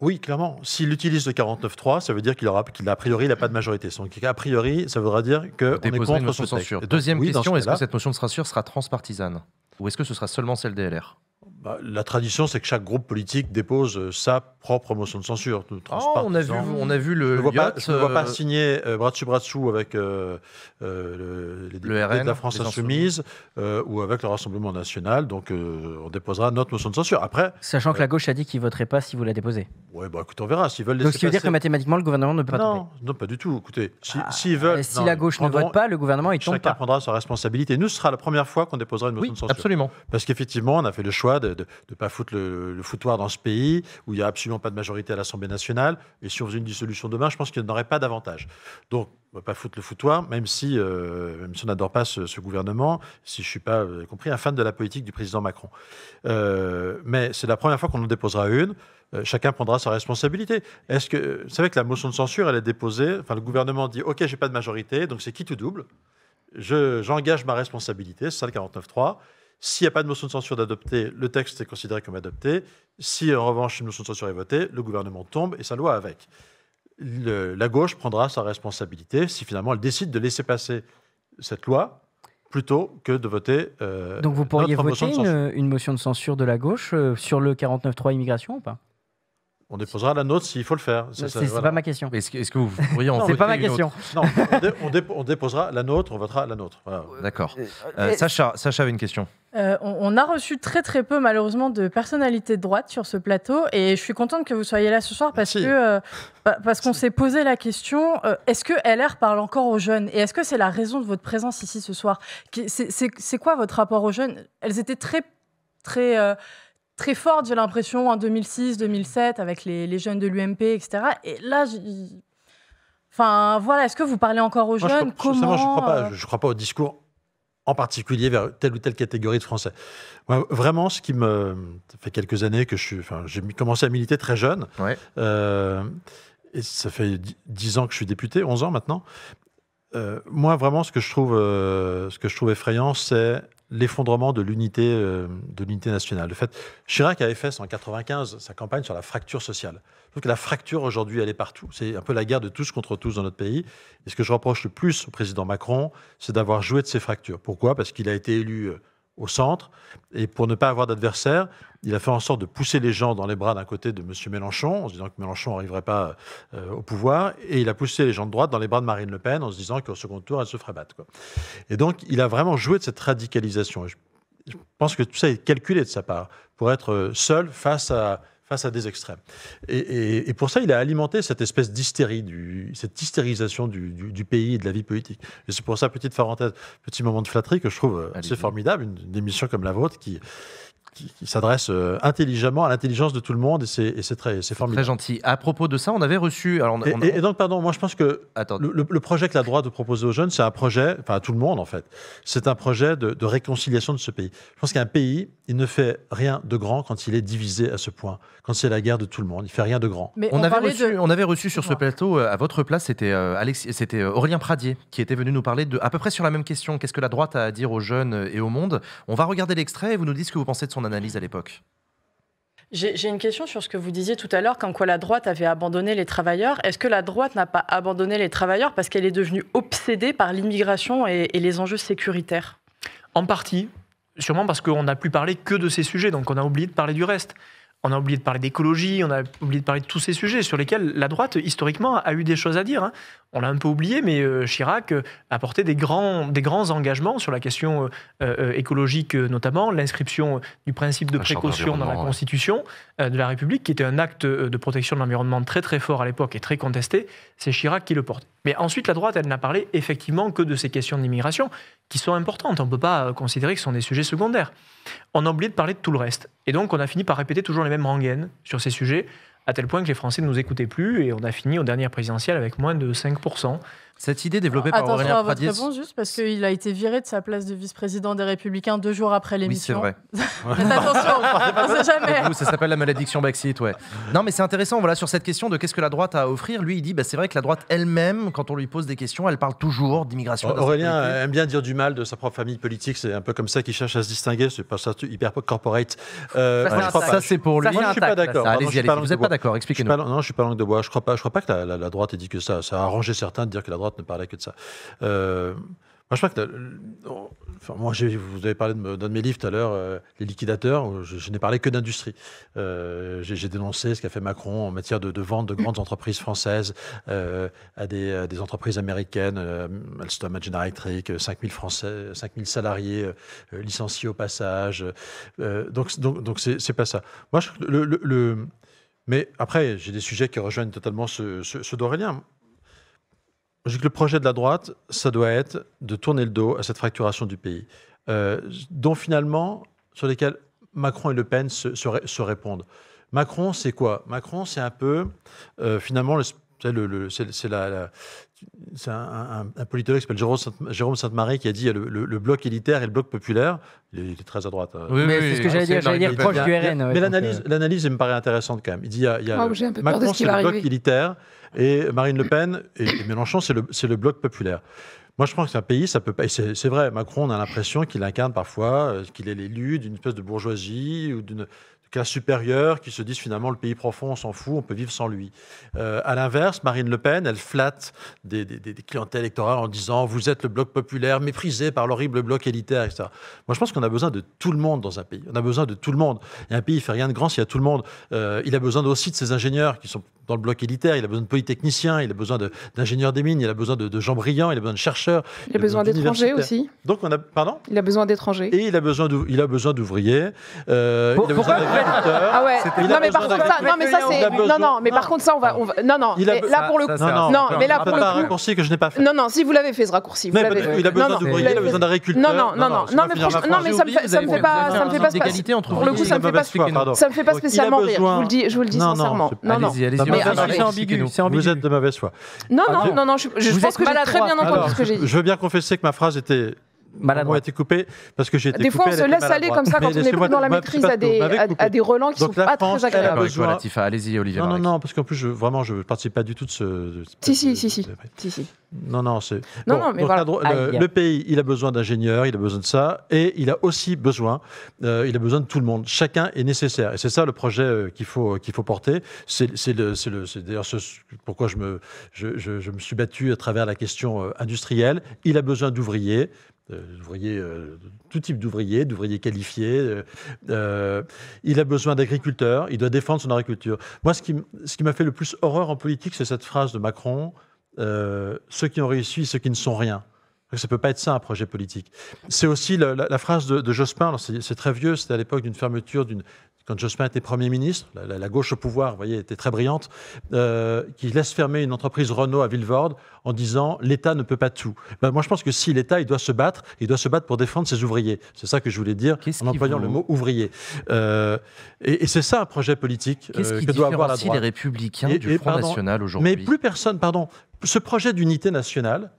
oui, clairement. S'il utilise le 49-3, ça veut dire qu'il aura, priori, il n'a pas de majorité. Donc, a priori, ça voudra dire qu'on est contre une motion Deuxième question, est-ce que cette motion de censure sera transpartisane Ou est-ce que ce sera seulement celle des LR bah, la tradition, c'est que chaque groupe politique dépose euh, sa propre motion de censure. Oh, on, a vu, on a vu le. ne voit pas, euh, signer euh, bras dessus bras dessous avec le, les députés de la France Insoumise ou avec le Rassemblement National. Donc, on déposera notre motion de censure. Après. Sachant que la gauche a dit qu'ils ne voteraient pas si vous la déposez. Oui, bah, écoute, on verra. S'ils veulent Donc, ce qui veut dire que mathématiquement, le gouvernement ne peut pas non, tomber. Non, pas du tout. Écoutez, ah, s'ils si, veulent. Si la gauche ne vote pas, le gouvernement, il tombe. Chacun prendra sa responsabilité. Nous, ce sera la première fois qu'on déposera une motion de censure. Absolument. Parce qu'effectivement, on a fait le choix de de ne pas foutre le, foutoir dans ce pays où il n'y a absolument pas de majorité à l'Assemblée nationale. Et si on faisait une dissolution demain, je pense qu'il n'y en aurait pas davantage. Donc, on ne va pas foutre le foutoir, même si, euh, même si on n'adore pas ce, gouvernement, si je ne suis pas, compris, un fan de la politique du président Macron. Euh, mais c'est la première fois qu'on en déposera une euh, chacun prendra sa responsabilité. Est-ce que, vous savez que la motion de censure, elle est déposée, enfin le gouvernement dit, OK, j'ai pas de majorité, donc c'est qui tout double, j'engage ma responsabilité, c'est ça le » S'il n'y a pas de motion de censure d'adopter, le texte est considéré comme adopté. Si en revanche une motion de censure est votée, le gouvernement tombe et sa loi avec. la gauche prendra sa responsabilité si finalement elle décide de laisser passer cette loi plutôt que de voter. Euh, Donc vous pourriez voter une, motion de censure de la gauche euh, sur le 49.3 immigration ou pas on déposera la nôtre s'il faut le faire. C'est pas ma question. Est-ce que, vous pourriez en C'est pas ma question. non, on, déposera la nôtre, on votera la nôtre. Euh, D'accord. Euh, euh, Sacha, Sacha avait une question. on, a reçu très très peu malheureusement de personnalités de droite sur ce plateau et je suis contente que vous soyez là ce soir parce que parce qu'on s'est posé la question est-ce que LR parle encore aux jeunes et est-ce que c'est la raison de votre présence ici ce soir C'est quoi votre rapport aux jeunes Elles étaient très très très forte, j'ai l'impression, en 2006, 2007, avec les, jeunes de l'UMP, etc. Et là, enfin, voilà, est-ce que vous parlez encore aux jeunes je, je ne crois, pas, crois pas au discours en particulier vers telle ou telle catégorie de Français. Moi, vraiment, ce qui me ça fait quelques années que je suis, enfin, j'ai commencé à militer très jeune. Euh, et ça fait 10 ans que je suis député, 11 ans maintenant. Euh, moi, vraiment, ce que je trouve, euh, ce que je trouve effrayant, c'est l'effondrement de l'unité euh, de l'unité nationale. Le fait, Chirac avait fait en 95 sa campagne sur la fracture sociale. Je que la fracture aujourd'hui, elle est partout. C'est un peu la guerre de tous contre tous dans notre pays. Et ce que je reproche le plus au président Macron, c'est d'avoir joué de ces fractures. Pourquoi Parce qu'il a été élu euh, au centre. Et pour ne pas avoir d'adversaire, il a fait en sorte de pousser les gens dans les bras d'un côté de M. Mélenchon, en se disant que Mélenchon n'arriverait pas euh, au pouvoir, et il a poussé les gens de droite dans les bras de Marine Le Pen, en se disant qu'au second tour, elle se ferait battre. Et donc, il a vraiment joué de cette radicalisation. je pense que tout ça est calculé de sa part, pour être euh, seul face à face à des extrêmes. Et, pour ça, il a alimenté cette espèce d'hystérie, cette hystérisation du, pays et de la vie politique. Et c'est pour ça, petite parenthèse, petit moment de flatterie que je trouve euh, assez formidable, une émission comme la vôtre qui, qui, s'adresse euh, intelligemment à l'intelligence de tout le monde et c'est très c'est formidable. Très gentil. À propos de ça, on avait reçu. et, donc pardon, moi je pense que le, projet que la droite propose proposer aux jeunes, c'est un projet, enfin à tout le monde en fait, c'est un projet de, réconciliation de ce pays. Je pense qu'un pays, il ne fait rien de grand quand il est divisé à ce point, quand c'est la guerre de tout le monde, il fait rien de grand. Mais on, avait reçu, on avait reçu sur ce plateau euh, à votre place, c'était euh, Aurélien Pradier qui était venu nous parler de à peu près sur la même question. Qu'est-ce que la droite a à dire aux jeunes et au monde On va regarder l'extrait et vous nous dites ce que vous pensez de son analyse à l'époque j'ai une question sur ce que vous disiez tout à l'heure, qu'en quoi la droite avait abandonné les travailleurs. Est-ce que la droite n'a pas abandonné les travailleurs parce qu'elle est devenue obsédée par l'immigration et, et, les enjeux sécuritaires En partie, sûrement parce qu'on n'a plus parlé que de ces sujets, donc on a oublié de parler du reste on a oublié de parler d'écologie, on a oublié de parler de tous ces sujets sur lesquels la droite, historiquement, a eu des choses à dire. Hein. On l'a un peu oublié, mais euh, Chirac euh, a porté des grands, des grands engagements sur la question euh, écologique, notamment l'inscription du principe de précaution dans la Constitution de la République, qui était un acte de protection de l'environnement très très fort à l'époque et très contesté. C'est Chirac qui le porte. Mais ensuite, la droite, elle n'a parlé effectivement que de ces questions d'immigration, qui sont importantes. On ne peut pas euh, considérer que ce sont des sujets secondaires. On a oublié de parler de tout le reste. Et donc, on a fini par répéter toujours les mêmes rengaines sur ces sujets, à tel point que les Français ne nous écoutaient plus, et on a fini aux dernières présidentielles avec moins de 5%. Cette idée développée par Aurélien à votre juste parce qu'il a été viré de sa place de vice-président des Républicains deux jours après l'émission. c'est vrai. attention, on ça s'appelle la malédiction Brexit, ouais. Non, mais c'est intéressant, voilà, sur cette question de qu'est-ce que la droite a à offrir, lui, il dit, bah, c'est vrai que la droite elle-même, quand on lui pose des questions, elle parle toujours d'immigration. Aurélien aime bien dire du mal de sa propre famille politique, c'est un peu comme ça qu'il cherche à se distinguer, c'est pas ça hyper corporate. Euh, ça, c'est pour lui. suis pas d'accord. Vous n'êtes pas d'accord, expliquez-nous. Non, je suis pas langue de bois. Je crois pas, je crois pas que la, droite ait dit que Ça a arrangé certains de dire que la droite ne parlait que de ça. Euh, moi, je crois que enfin, moi, vous avez parlé d'un de, mes livres tout à l'heure, euh, Les liquidateurs, je, je n'ai parlé que d'industrie. Euh, j'ai dénoncé ce qu'a fait Macron en matière de, vente de grandes entreprises françaises à, des, entreprises américaines, Alstom, General Electric, 5000, Français, 5000 salariés licenciés au passage. donc, donc, donc c'est pas ça. Moi, le, le, mais après, j'ai des sujets qui rejoignent totalement ceux ce, ce d'Aurélien. Je que le projet de la droite, ça doit être de tourner le dos à cette fracturation du pays, euh, dont finalement, sur lesquels Macron et Le Pen se, répondent. Macron, c'est quoi Macron, c'est un peu, euh, finalement finalement, c'est le, c'est la, un, politologue qui s'appelle Jérôme, Sainte-Marie qui a dit le, le, bloc élitaire et le bloc populaire. Il est, très à droite. Hein. Oui, mais c'est ce que ah, j'allais dire, j'allais dire proche du RN. mais l'analyse, euh, l'analyse, me paraît intéressante quand même. Il dit il y a, ah, Macron, c'est le bloc élitaire, et Marine Le Pen et, Mélenchon, c'est le, c'est le bloc populaire. Moi, je pense qu'un pays, ça peut pas. C'est, vrai, Macron, on a l'impression qu'il incarne parfois, euh, qu'il est l'élu d'une espèce de bourgeoisie ou d'une cas supérieurs qui se disent finalement le pays profond, on s'en fout, on peut vivre sans lui. Euh, à l'inverse, Marine Le Pen, elle flatte des, des, clientèles électorales en disant vous êtes le bloc populaire méprisé par l'horrible bloc élitaire, etc. Moi, je pense qu'on a besoin de tout le monde dans un pays. On a besoin de tout le monde. Et un pays ne fait rien de grand s'il y a tout le monde. Euh, il a besoin aussi de ses ingénieurs qui sont dans le bloc élitaire, il a besoin de polytechniciens, il a besoin d'ingénieurs des mines, il a besoin de, gens brillants, il a besoin de chercheurs. Il a, besoin, d'étrangers aussi. Donc on a, pardon Il a besoin d'étrangers. Et il a besoin d'ouvriers. il a besoin d'agriculteurs. Ah ouais. Non mais par contre ça, non mais ça c'est non non mais par contre ça on va, on va... non non mais là pour le coup non non mais là pour le coup raccourci que je n'ai pas fait. Non non si vous l'avez fait ce raccourci. Vous il a besoin d'ouvriers, il a besoin d'agriculteurs. Non non non non non mais non mais ça me fait pas ça me fait pas pour le coup ça me fait pas ça me fait pas spécialement rire. Je vous le dis je vous le dis sincèrement. Allez-y allez c'est ambigu. Vous êtes de mauvaise foi. Non, non, non, non, je, je pense que j'ai très bien entendu ce que j'ai dit. Je veux bien confesser que ma phrase était maladroit. a été coupé parce que j'ai été Des fois, on se laisse aller comme ça quand on est dans la maîtrise à des, à, des relents qui Donc sont pas très agréables. TIFA, Allez-y, Olivier. Non, non, parce qu'en plus, je, vraiment, je ne participe pas du tout de ce. Si, si, si, si, si, Non, non, c'est. Non, mais le, pays, il a besoin d'ingénieurs, il a besoin de ça, et il a aussi besoin, euh, il a besoin de tout le monde. Chacun est nécessaire. Et c'est ça le projet euh, qu'il faut, euh, qu'il faut porter. C'est d'ailleurs pourquoi je me, je, je, me suis battu à travers la question industrielle. Il a besoin d'ouvriers, d'ouvriers, euh, euh, tout type d'ouvriers, d'ouvriers qualifiés. Euh, il a besoin d'agriculteurs, il doit défendre son agriculture. Moi, ce qui, ce qui m'a fait le plus horreur en politique, c'est cette phrase de Macron ceux qui ont réussi, ceux qui ne sont rien. Ça ne peut pas être ça un projet politique. C'est aussi la, phrase de, de Jospin, c'est très vieux, c'était à l'époque d'une fermeture d'une quand Jospin était Premier ministre, la, gauche au pouvoir, vous voyez, était très brillante, euh, qui laisse fermer une entreprise Renault à Villevorde en disant l'État ne peut pas tout. Ben, moi, je pense que si l'État, il doit se battre, il doit se battre pour défendre ses ouvriers. C'est ça que je voulais dire en employant le mot ouvrier. Euh, et, c'est ça un projet politique euh, qui que doit avoir la droite. les Républicains et, du Front National aujourd'hui Mais plus personne, pardon, ce projet d'unité nationale,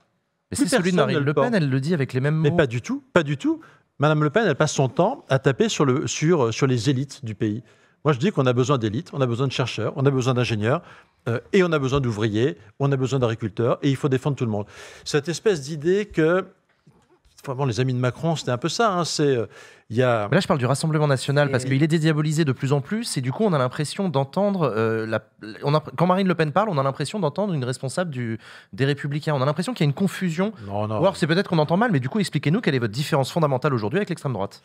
c'est celui de Marine le, le Pen, elle le dit avec les mêmes mots. Mais pas du tout, pas du tout. Madame Le Pen, elle passe son temps à taper euh, sur, les élites du pays. Moi, je dis qu'on a besoin d'élites, on a besoin de chercheurs, on a besoin d'ingénieurs, euh, et on a besoin d'ouvriers, on a besoin d'agriculteurs, et il faut défendre tout le monde. Cette espèce d'idée que, vraiment, les amis de Macron, c'était un peu ça, hein, c'est euh, il Là, je parle du Rassemblement national parce qu'il est dédiabolisé de plus en plus et du coup, on a l'impression d'entendre. Euh, quand Marine Le Pen parle, on a l'impression d'entendre une responsable des Républicains. On a l'impression qu'il y a une confusion. Non, c'est peut-être qu'on entend mal, mais du coup, expliquez-nous quelle est votre différence fondamentale aujourd'hui avec l'extrême droite.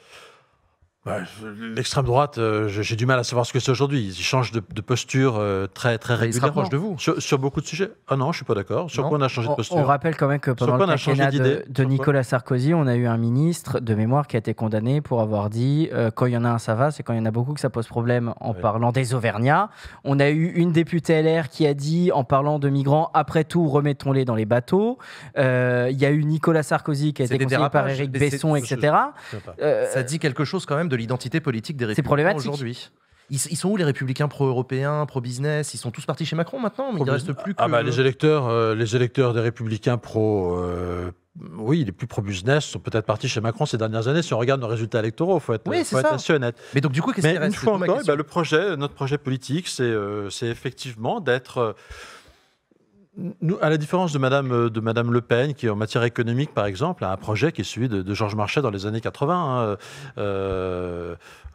Bah, l'extrême droite, euh, j'ai du mal à savoir ce que c'est aujourd'hui. Ils changent de, posture euh, très, très régulièrement. Proche de vous. Sur, beaucoup de sujets. Ah non, je suis pas d'accord. Sur quoi on a changé de posture On, rappelle quand même que pendant le quinquennat de, Nicolas Sarkozy, on a eu un ministre de mémoire qui a été condamné pour avoir dit euh, quand il y en a un, ça va, c'est quand il y en a beaucoup que ça pose problème en parlant des Auvergnats. On a eu une députée LR qui a dit en parlant de migrants, après tout, remettons-les dans les bateaux. Il y a eu Nicolas Sarkozy qui a été conseillé par Éric Besson, etc. Ça dit quelque chose quand même de l'identité politique des républicains aujourd'hui ils, ils, sont où les républicains pro-européens, pro-business Ils sont tous partis chez Macron maintenant, il ne reste plus ah que... Ah les, électeurs, euh, les électeurs des républicains pro... Euh, oui, les plus pro-business sont peut-être partis chez Macron ces dernières années. Si on regarde nos résultats électoraux, il faut être, oui, faut être assez honnête. Mais donc, du coup, qu'est-ce qui reste une fois encore, eh ben, le projet, Notre projet politique, c'est euh, effectivement d'être à la différence de Madame, euh, de Madame Le Pen, qui en matière économique, par exemple, a un projet qui est celui de, Georges Marchais dans les années 80,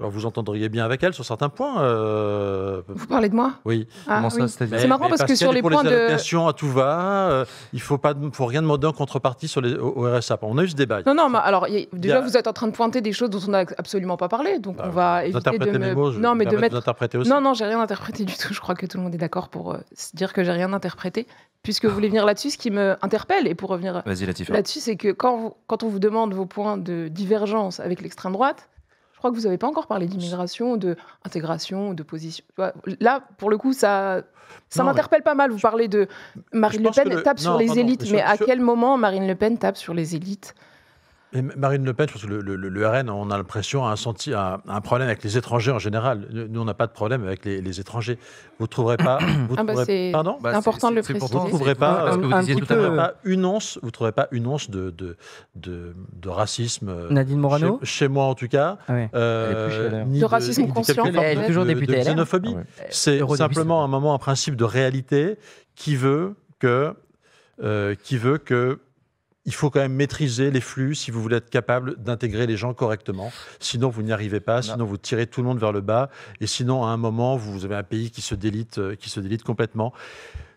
alors vous entendriez bien avec elle sur certains points. Euh, vous parlez de moi Oui. Ah c'est marrant parce, que sur les points les de à tout va, euh, il faut pas faut rien demander en contrepartie sur les au, RSA. On a eu ce débat. Non non, mais alors déjà vous êtes en train de pointer des choses dont on n'a absolument pas parlé, donc bah, on va éviter de me... mots, non mais de mettre interpréter aussi. Non non, j'ai rien interprété du tout. Je crois que tout le monde est d'accord pour euh, dire que j'ai rien interprété. Puisque vous voulez venir là-dessus, ce qui me interpelle, et pour revenir là-dessus, c'est que quand on vous demande vos points de divergence avec l'extrême droite, crois que vous n'avez pas encore parlé d'immigration, de de position. Là, pour le coup, ça, ça m'interpelle pas mal. Vous parlez de Marine Le Pen tape sur les élites, mais à quel moment Marine Le Pen tape sur les élites Marine Le Pen, je pense que le, RN, on a l'impression, a un, senti, un, problème avec les étrangers en général. Nous, on n'a pas de problème avec les, étrangers. Vous ne trouverez pas. Vous ah, bah, bah, important de le préciser. Vous ne trouverez pas, une once, vous trouverez pas une once de, de, racisme. Euh, chez, moi, en tout cas. Ah euh, de racisme conscient. De xénophobie. Ah c'est simplement un moment un principe de réalité qui veut que. Euh, qui veut que il faut quand même maîtriser les flux si vous voulez être capable d'intégrer les gens correctement. Sinon, vous n'y arrivez pas, sinon vous tirez tout le monde vers le bas, et sinon, à un moment, vous avez un pays qui se délite, euh, qui se délite complètement.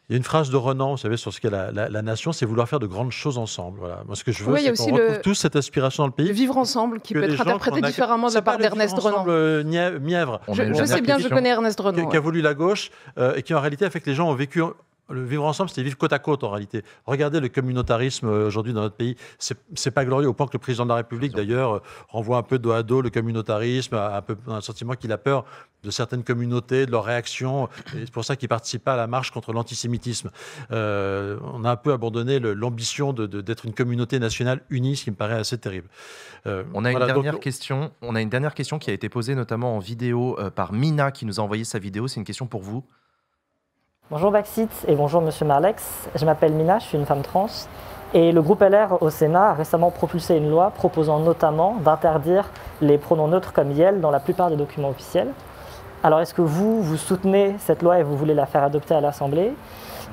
Il y a une phrase de Renan, vous savez, sur ce qu'est la, nation, c'est vouloir faire de grandes choses ensemble. Voilà. Moi, ce que je veux, c'est qu'on retrouve tous cette aspiration dans le pays. vivre ensemble, qui peut être interprété différemment de la part d'Ernest Renan. Euh, mièvre. Je, sais bien, je connais Ernest Renan. Qui a voulu la gauche euh, et qui, en réalité, a fait que les gens ont vécu le vivre ensemble, c'est vivre côte à côte en réalité. Regardez le communautarisme euh, aujourd'hui dans notre pays. Ce n'est pas glorieux, au point que le président de la République d'ailleurs euh, renvoie un peu dos à dos le communautarisme, un, peu, un sentiment qu'il a peur de certaines communautés, de leurs réactions. C'est pour ça qu'il participe pas à la marche contre l'antisémitisme. Euh, on a un peu abandonné l'ambition d'être de, une communauté nationale unie, ce qui me paraît assez terrible. on, a une dernière question, on a une dernière question qui a été posée notamment en vidéo par Mina qui nous a envoyé sa vidéo. C'est une question pour vous. Bonjour Baxit et bonjour Monsieur Marlex. Je m'appelle Mina, je suis une femme trans. Et le groupe LR au Sénat a récemment propulsé une loi proposant notamment d'interdire les pronoms neutres comme Yel dans la plupart des documents officiels. Alors est-ce que vous, vous soutenez cette loi et vous voulez la faire adopter à l'Assemblée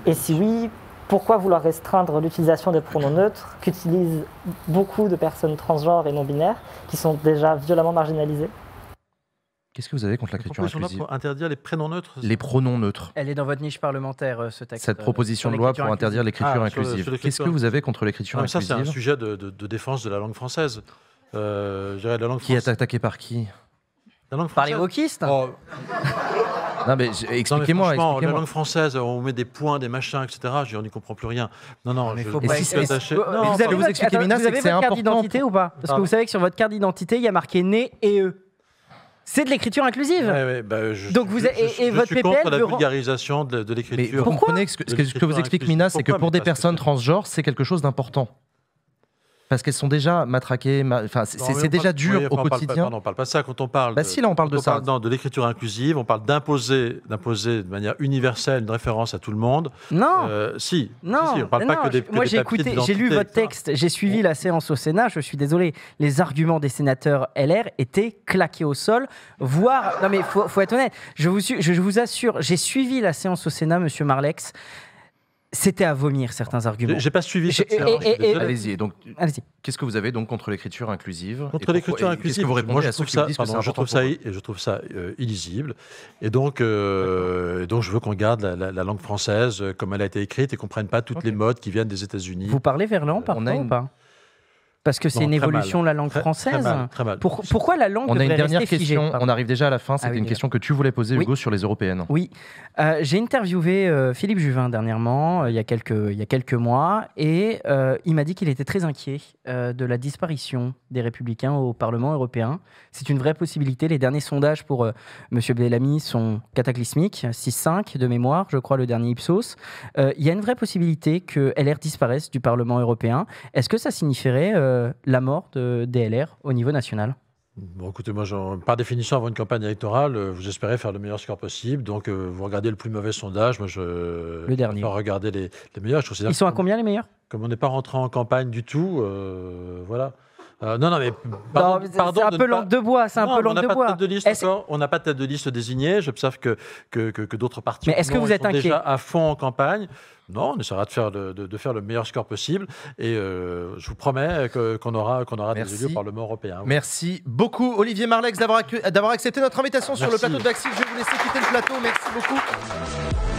Et si oui, pourquoi vouloir restreindre l'utilisation des pronoms neutres qu'utilisent beaucoup de personnes transgenres et non binaires qui sont déjà violemment marginalisées Qu'est-ce que vous avez contre l'écriture inclusive pour interdire les prénoms neutres Les pronoms neutres. Elle est dans votre niche parlementaire, euh, ce texte. Cette euh, proposition de loi pour interdire l'écriture ah, inclusive. Qu'est-ce que vous avez contre l'écriture ah, inclusive Ça, c'est un sujet de, défense de la langue française. Euh, langue qui est attaqué par qui La langue française. Par les wokistes oh. Non mais expliquez-moi. Franchement, la langue française, on met des points, des machins, etc. Je n'y comprends plus rien. Non, non. Mais faut pas Vous avez votre carte d'identité ou pas Parce que vous savez que sur votre carte d'identité, il y a marqué né et eux. C'est de l'écriture inclusive. Bah, je, Donc vous et, votre suis contre la vulgarisation de, de l'écriture. Mais vous comprenez ce que, ce que vous explique Mina, c'est que pour des personnes transgenres, c'est quelque chose d'important. Parce qu'elles sont déjà matraquées, enfin, c'est déjà dur au quotidien. non, on parle pas ça quand on parle. Bah de, si, là, on parle de non, de l'écriture inclusive, on parle d'imposer, d'imposer de manière universelle une référence à tout le monde. Non. Euh, si. Non. Si, parle pas que des. moi, j'ai écouté, j'ai lu votre texte, j'ai suivi la séance au Sénat. Je suis désolé, les arguments des sénateurs LR étaient claqués au sol, voire. Non, mais faut, faut être honnête. Je vous, je vous assure, j'ai suivi la séance au Sénat, Monsieur Marlex. C'était à vomir certains arguments. J'ai pas suivi. Allez-y. Donc, Allez qu'est-ce que vous avez donc contre l'écriture inclusive Contre l'écriture inclusive, moi, je trouve ça, je trouve ça, euh, illisible. Et donc, euh, donc, je veux qu'on garde la, langue française euh, comme elle a été écrite et qu'on ne prenne pas toutes les modes qui viennent des États-Unis. Vous parlez verlan, par contre, ou pas parce que c'est une évolution de la langue française. Très, pourquoi la langue On a une dernière question. on arrive déjà à la fin. C'était ah une question que tu voulais poser, Hugo, sur les européennes. Oui. Euh, j'ai interviewé euh, Philippe Juvin dernièrement, euh, il, y a quelques, il y a quelques mois, et il m'a dit qu'il était très inquiet de la disparition des républicains au Parlement européen. C'est une vraie possibilité. Les derniers sondages pour M. Bellamy sont cataclysmiques. 6-5 de mémoire, je crois, le dernier Ipsos. il y a une vraie possibilité que LR disparaisse du Parlement européen. Est-ce que ça signifierait euh, la mort de DLR au niveau national Bon, écoutez, moi, par définition, avant une campagne électorale, euh, vous espérez faire le meilleur score possible. Donc, euh, vous regardez le plus mauvais sondage. Moi, je. Le dernier. les, les meilleurs. Je Ils sont à combien les meilleurs Comme on n'est pas rentré en campagne du tout, voilà. non, non, mais pardon, c'est un peu long de bois. C'est un peu long de bois. De liste, on n'a pas de tête de liste désignée. J'observe que, que, que, d'autres partis mais est-ce que vous êtes inquiet déjà à fond en campagne. Non, on essaiera de faire le, de, faire le meilleur score possible. Et euh, je vous promets qu'on aura, qu'on aura des élus au Parlement européen. Merci beaucoup, Olivier Marlex, d'avoir accepté notre invitation sur le plateau de d'Axis. Je vais vous laisser quitter le plateau. Merci beaucoup.